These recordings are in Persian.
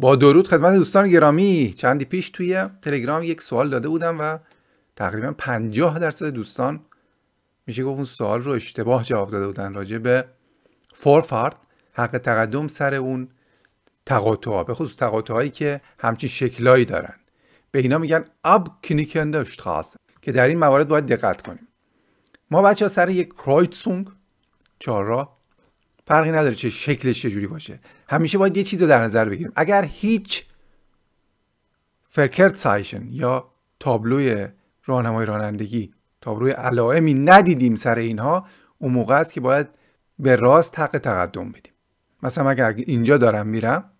با درود خدمت دوستان گرامی چندی پیش توی تلگرام یک سوال داده بودم و تقریبا 50 درصد دوستان میشه گفت اون سوال رو اشتباه جواب داده بودن راجع به فورفارد حق تقدم سر اون ها به خصوص هایی که همچین شکلایی دارن به اینا میگن اب کنیکنده خواست که در این موارد باید دقت کنیم ما بچه ها سر یک کرایتسونگ چهارراه فرقی نداره چه شکلش چجوری باشه همیشه باید یه چیز رو در نظر بگیریم اگر هیچ فرکرت سایشن یا تابلوی راهنمای رانندگی تابلوی علائمی ندیدیم سر اینها اون موقع است که باید به راست حق تقدم بدیم مثلا اگر اینجا دارم میرم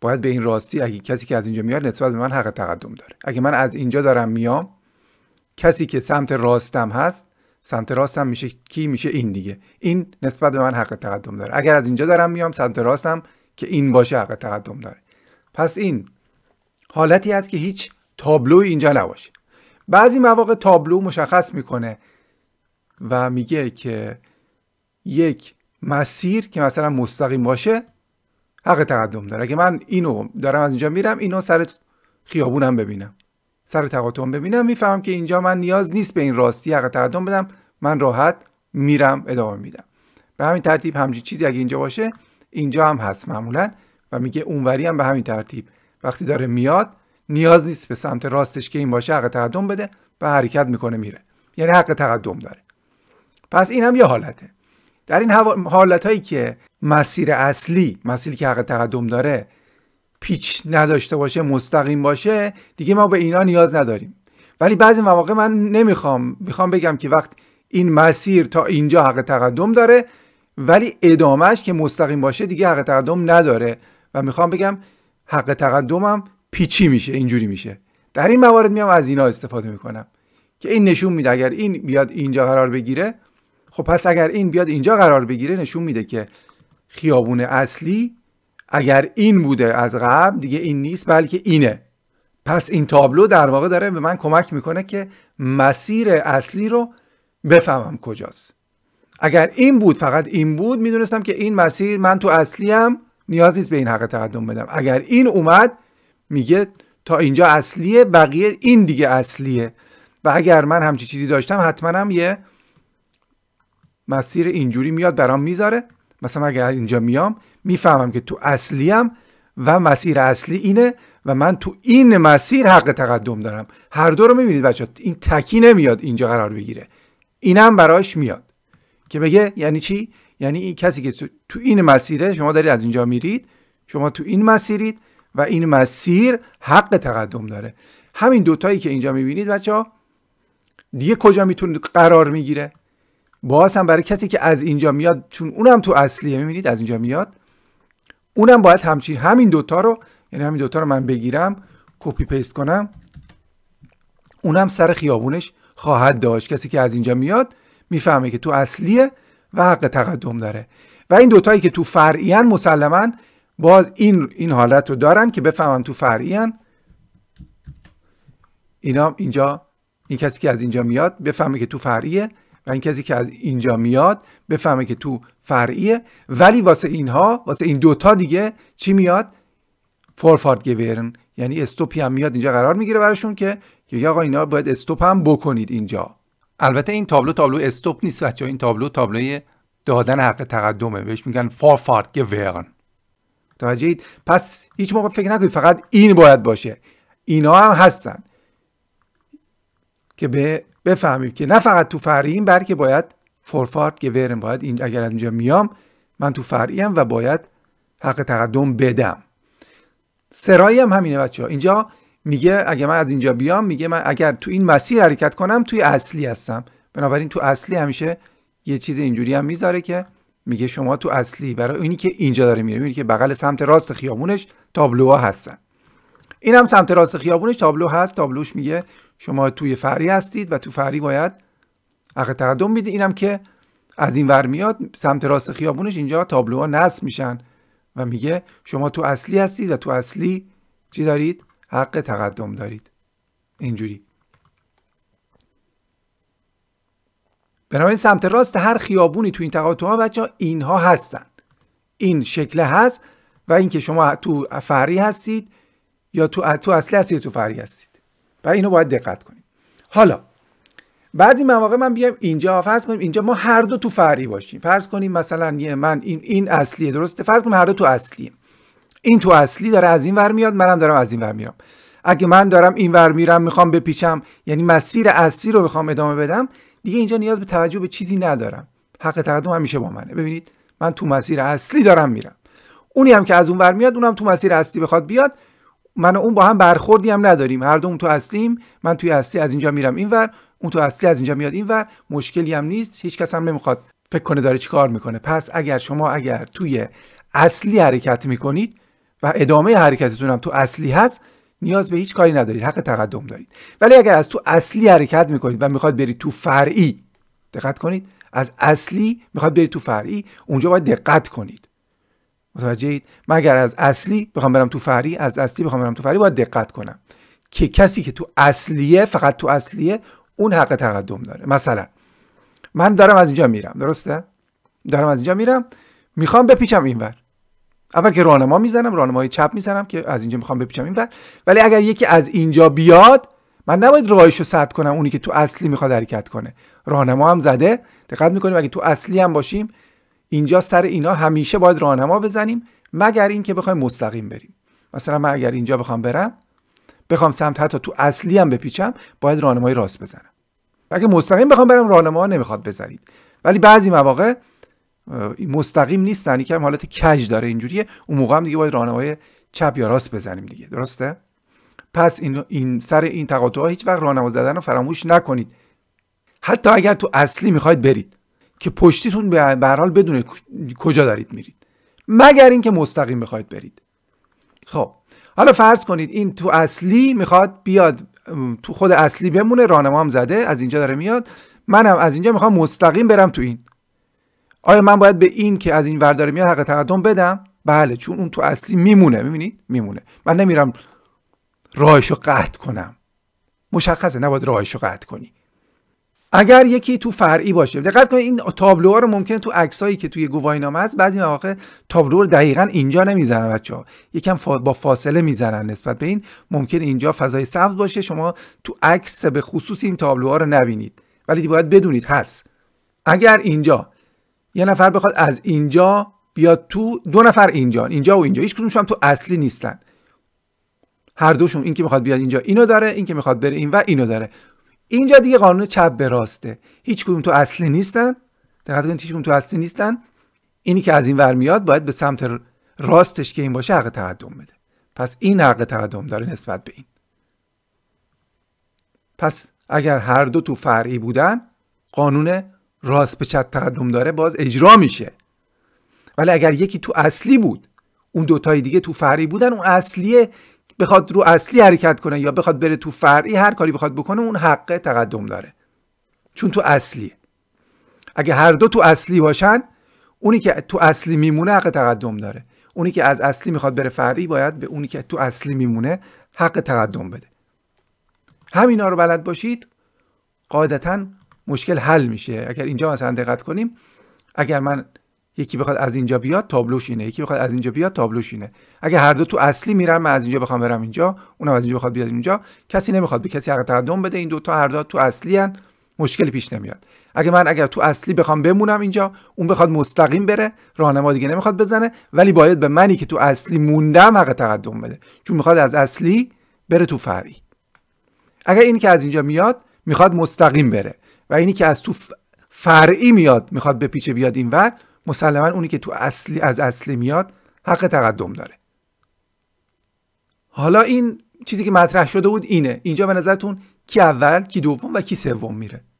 باید به این راستی اگه کسی که از اینجا میاد نسبت به من حق تقدم داره اگه من از اینجا دارم میام کسی که سمت راستم هست سمت راستم میشه کی میشه این دیگه این نسبت به من حق تقدم داره اگر از اینجا دارم میام سمت راستم که این باشه حق تقدم داره پس این حالتی هست که هیچ تابلوی اینجا نباشه بعضی مواقع تابلو مشخص میکنه و میگه که یک مسیر که مثلا مستقیم باشه حق تقدم داره اگه من اینو دارم از اینجا میرم اینو سر خیابونم ببینم سر تقاطم ببینم میفهمم که اینجا من نیاز نیست به این راستی حق تقدم بدم من راحت میرم ادامه میدم به همین ترتیب همچین چیزی اگه اینجا باشه اینجا هم هست معمولا و میگه اونوری هم به همین ترتیب وقتی داره میاد نیاز نیست به سمت راستش که این باشه حق تقدم بده و حرکت میکنه میره یعنی حق تقدم داره پس این هم یه حالته در این حالت هایی که مسیر اصلی مسیری که حق تقدم داره پیچ نداشته باشه مستقیم باشه دیگه ما به اینا نیاز نداریم ولی بعضی مواقع من نمیخوام میخوام بگم که وقت این مسیر تا اینجا حق تقدم داره ولی ادامهش که مستقیم باشه دیگه حق تقدم نداره و میخوام بگم حق تقدمم پیچی میشه اینجوری میشه در این موارد میام از اینا استفاده میکنم که این نشون میده اگر این بیاد اینجا قرار بگیره خب پس اگر این بیاد اینجا قرار بگیره نشون میده که خیابون اصلی اگر این بوده از قبل دیگه این نیست بلکه اینه پس این تابلو در واقع داره به من کمک میکنه که مسیر اصلی رو بفهمم کجاست اگر این بود فقط این بود میدونستم که این مسیر من تو اصلیم نیازی نیست به این حق تقدم بدم اگر این اومد میگه تا اینجا اصلیه بقیه این دیگه اصلیه و اگر من همچی چیزی داشتم حتما هم یه مسیر اینجوری میاد برام میذاره مثلا اگر اینجا میام میفهمم که تو اصلیم و مسیر اصلی اینه و من تو این مسیر حق تقدم دارم هر دو رو میبینید بچه این تکی نمیاد اینجا قرار بگیره اینم براش میاد که بگه یعنی چی یعنی این کسی که تو, این مسیره شما دارید از اینجا میرید شما تو این مسیرید و این مسیر حق تقدم داره همین دوتایی که اینجا میبینید بچه ها دیگه کجا میتونه قرار میگیره باز هم برای کسی که از اینجا میاد چون اونم تو اصلیه میبینید از اینجا میاد اونم باید همچین همین دوتا رو یعنی همین دوتا رو من بگیرم کپی پیست کنم اونم سر خیابونش خواهد داشت کسی که از اینجا میاد میفهمه که تو اصلیه و حق تقدم داره و این دوتایی که تو فرعیان مسلما باز این این حالت رو دارن که بفهمم تو فرعیان اینا اینجا این کسی که از اینجا میاد بفهمه که تو فرعیه و این کسی که از اینجا میاد بفهمه که تو فرعیه ولی واسه اینها واسه این دوتا دیگه چی میاد فورفارد گورن یعنی استوپی هم میاد اینجا قرار میگیره براشون که یا آقا اینا باید استوپ هم بکنید اینجا البته این تابلو تابلو استوپ نیست بچه این تابلو تابلوی دادن حق تقدمه بهش میگن فورفارد گورن توجهید پس هیچ موقع فکر نکنید فقط این باید باشه اینا هم هستن که به بفهمیم که نه فقط تو فرعیم بلکه باید فورفارد گورن باید اگر از اینجا میام من تو ام و باید حق تقدم بدم سرایی هم همینه بچه ها اینجا میگه اگه من از اینجا بیام میگه من اگر تو این مسیر حرکت کنم توی اصلی هستم بنابراین تو اصلی همیشه یه چیز اینجوری هم میذاره که میگه شما تو اصلی برای اینی که اینجا داره میره میگه که بغل سمت راست خیابونش تابلوها هستن این هم سمت راست خیابونش تابلو هست تابلوش میگه شما توی فری هستید و تو فری باید حق تقدم میده اینم که از این ور میاد سمت راست خیابونش اینجا تابلوها نصب میشن و میگه شما تو اصلی هستید و تو اصلی چی دارید حق تقدم دارید اینجوری بنابراین سمت راست هر خیابونی تو این تقاطع ها بچه ها اینها هستن این شکله هست و اینکه شما تو فری هستید یا تو اصلی هستید یا تو فری هستید و اینو باید دقت کنید حالا بعضی مواقع من بیایم اینجا فرض کنیم اینجا ما هر دو تو فرعی باشیم فرض کنیم مثلا یه من این این اصلیه درسته فرض کنیم هر دو تو اصلیه این تو اصلی داره از این ور میاد منم دارم از این ور میام اگه من دارم این ور میرم میخوام بپیچم یعنی مسیر اصلی رو بخوام ادامه بدم دیگه اینجا نیاز به توجه به چیزی ندارم حق تقدم همیشه با منه ببینید من تو مسیر اصلی دارم میرم اونی هم که از اون ور میاد اونم تو مسیر اصلی بخواد بیاد من و اون با هم برخوردی هم نداریم هر دوم تو اصلیم من توی اصلی از اینجا میرم ور اون تو اصلی از اینجا میاد ور مشکلی هم نیست هیچ کس هم نمیخواد فکر کنه داره چیکار میکنه پس اگر شما اگر توی اصلی حرکت میکنید و ادامه حرکتتون هم تو اصلی هست نیاز به هیچ کاری ندارید حق تقدم دارید ولی اگر از تو اصلی حرکت میکنید و میخواد برید تو فرعی دقت کنید از اصلی میخواد برید تو فرعی اونجا باید دقت کنید متوجه مگر از اصلی بخوام برم تو فرعی از اصلی بخوام برم تو فرعی باید دقت کنم که کسی که تو اصلیه فقط تو اصلیه اون حق تقدم داره مثلا من دارم از اینجا میرم درسته دارم از اینجا میرم میخوام بپیچم اینور اول که راهنما میزنم راهنمای چپ میزنم که از اینجا میخوام بپیچم اینور ولی اگر یکی از اینجا بیاد من نباید راهشو سد کنم اونی که تو اصلی میخواد حرکت کنه راهنما هم زده دقت میکنیم اگه تو اصلی هم باشیم اینجا سر اینا همیشه باید راهنما بزنیم مگر اینکه بخوایم مستقیم بریم مثلا من اگر اینجا بخوام برم بخوام سمت حتی تو اصلی هم بپیچم باید راهنمای راست بزنم اگه مستقیم بخوام برم راهنما نمیخواد بزنید ولی بعضی مواقع مستقیم نیستن یکم یعنی حالت کج داره اینجوریه اون موقع هم دیگه باید راهنمای چپ یا راست بزنیم دیگه درسته پس این, این سر این تقاطع هیچ وقت راهنما زدن رو فراموش نکنید حتی اگر تو اصلی میخواید برید که پشتیتون به هر حال کجا دارید میرید مگر اینکه مستقیم بخواید برید خب حالا فرض کنید این تو اصلی میخواد بیاد تو خود اصلی بمونه هم زده از اینجا داره میاد منم از اینجا میخوام مستقیم برم تو این آیا من باید به این که از این ور داره میاد حق تقدم بدم بله چون اون تو اصلی میمونه میبینید میمونه من نمیرم راهشو قطع کنم مشخصه نباید راهشو قطع کنی اگر یکی تو فرعی باشه دقت کنید این تابلوها رو ممکنه تو عکسایی که توی گواهینامه هست بعضی مواقع تابلو رو دقیقا اینجا نمیزنن بچه‌ها یکم با فاصله میذارن نسبت به این ممکن اینجا فضای سبز باشه شما تو عکس به خصوص این تابلوها رو نبینید ولی باید بدونید هست اگر اینجا یه نفر بخواد از اینجا بیاد تو دو نفر اینجا اینجا و اینجا هیچ تو اصلی نیستن هر دوشون این که میخواد بیاد اینجا اینو داره این که میخواد بره این و اینو داره اینجا دیگه قانون چپ به راسته هیچ کدوم تو اصلی نیستن دقت کنید هیچ کدوم تو اصلی نیستن اینی که از این ور میاد باید به سمت راستش که این باشه حق تقدم بده پس این حق تقدم داره نسبت به این پس اگر هر دو تو فرعی بودن قانون راست به چپ تقدم داره باز اجرا میشه ولی اگر یکی تو اصلی بود اون دوتای دیگه تو فرعی بودن اون اصلیه بخواد رو اصلی حرکت کنه یا بخواد بره تو فرعی هر کاری بخواد بکنه اون حق تقدم داره چون تو اصلی اگه هر دو تو اصلی باشن اونی که تو اصلی میمونه حق تقدم داره اونی که از اصلی میخواد بره فرعی باید به اونی که تو اصلی میمونه حق تقدم بده همینا رو بلد باشید قاعدتا مشکل حل میشه اگر اینجا مثلا دقت کنیم اگر من یکی بخواد از اینجا بیاد تابلوش اینه یکی بخواد از اینجا بیاد تابلوش اینه اگه هر دو تو اصلی میرم من از اینجا بخوام برم اینجا اونم از اینجا بخواد بیاد اینجا کسی نمیخواد به کسی حق تقدم بده این تا هر دو تو اصلی هن. مشکلی پیش نمیاد اگه من اگر تو اصلی بخوام بمونم اینجا اون بخواد مستقیم بره راهنما دیگه نمیخواد بزنه ولی باید به منی که تو اصلی موندم حق تقدم بده چون میخواد از اصلی بره تو فرعی اگر این که از اینجا میاد میخواد مستقیم بره و اینی که از تو فرعی میاد میخواد به پیچه بیاد اینور مسلما اونی که تو اصلی از اصلی میاد حق تقدم داره حالا این چیزی که مطرح شده بود اینه اینجا به نظرتون کی اول کی دوم و کی سوم میره